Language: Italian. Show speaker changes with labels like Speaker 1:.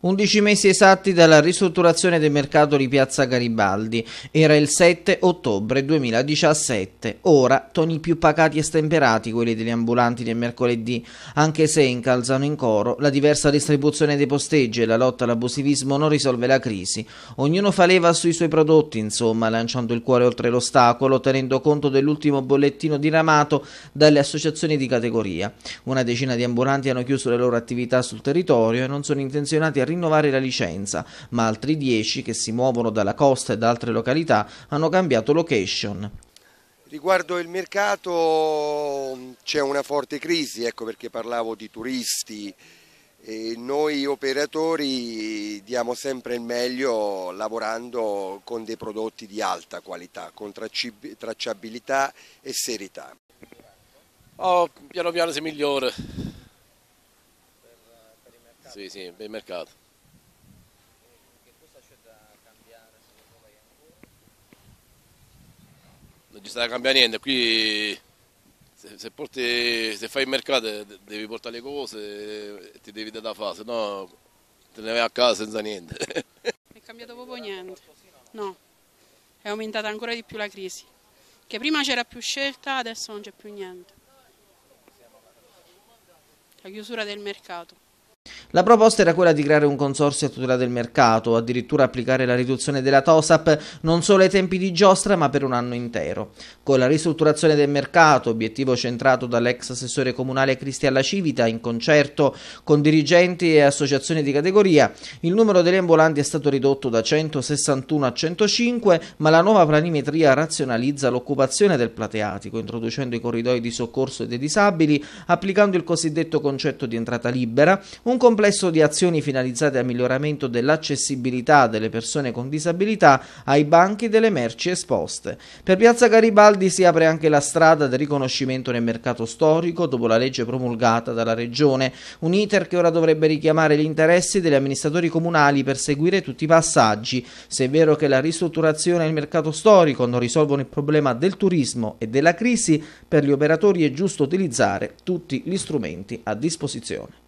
Speaker 1: 11 mesi esatti dalla ristrutturazione del mercato di Piazza Garibaldi. Era il 7 ottobre 2017. Ora toni più pacati e stemperati quelli degli ambulanti del mercoledì, anche se incalzano in coro la diversa distribuzione dei posteggi e la lotta all'abusivismo non risolve la crisi. Ognuno fa leva sui suoi prodotti, insomma, lanciando il cuore oltre l'ostacolo, tenendo conto dell'ultimo bollettino diramato dalle associazioni di categoria. Una decina di ambulanti hanno chiuso le loro attività sul territorio e non sono intenzionati a rinnovare la licenza, ma altri 10 che si muovono dalla costa e da altre località hanno cambiato location.
Speaker 2: Riguardo il mercato c'è una forte crisi, ecco perché parlavo di turisti. E noi operatori diamo sempre il meglio lavorando con dei prodotti di alta qualità, con tracciabilità e serietà.
Speaker 3: Oh, piano piano si migliora. Sì, sì, bel mercato. non ci sta a cambiare niente, qui se, se, porti, se, fai il mercato devi portare le cose e ti devi dare da fare, se no te ne vai a casa senza niente.
Speaker 1: È cambiato proprio niente, no, è aumentata ancora di più la crisi, che prima c'era più scelta, adesso non c'è più niente. La chiusura del mercato. La proposta era quella di creare un consorzio a tutela del mercato, addirittura applicare la riduzione della TOSAP non solo ai tempi di giostra ma per un anno intero. Con la ristrutturazione del mercato, obiettivo centrato dall'ex assessore comunale Cristiana Civita in concerto con dirigenti e associazioni di categoria, il numero degli ambulanti è stato ridotto da 161 a 105 ma la nuova planimetria razionalizza l'occupazione del plateatico introducendo i corridoi di soccorso dei disabili, applicando il cosiddetto concetto di entrata libera, un comp- complesso di azioni finalizzate al miglioramento dell'accessibilità delle persone con disabilità ai banchi delle merci esposte. Per Piazza Garibaldi si apre anche la strada del riconoscimento nel mercato storico dopo la legge promulgata dalla Regione, un iter che ora dovrebbe richiamare gli interessi degli amministratori comunali per seguire tutti i passaggi. Se è vero che la ristrutturazione e il mercato storico non risolvono il problema del turismo e della crisi, per gli operatori è giusto utilizzare tutti gli strumenti a disposizione.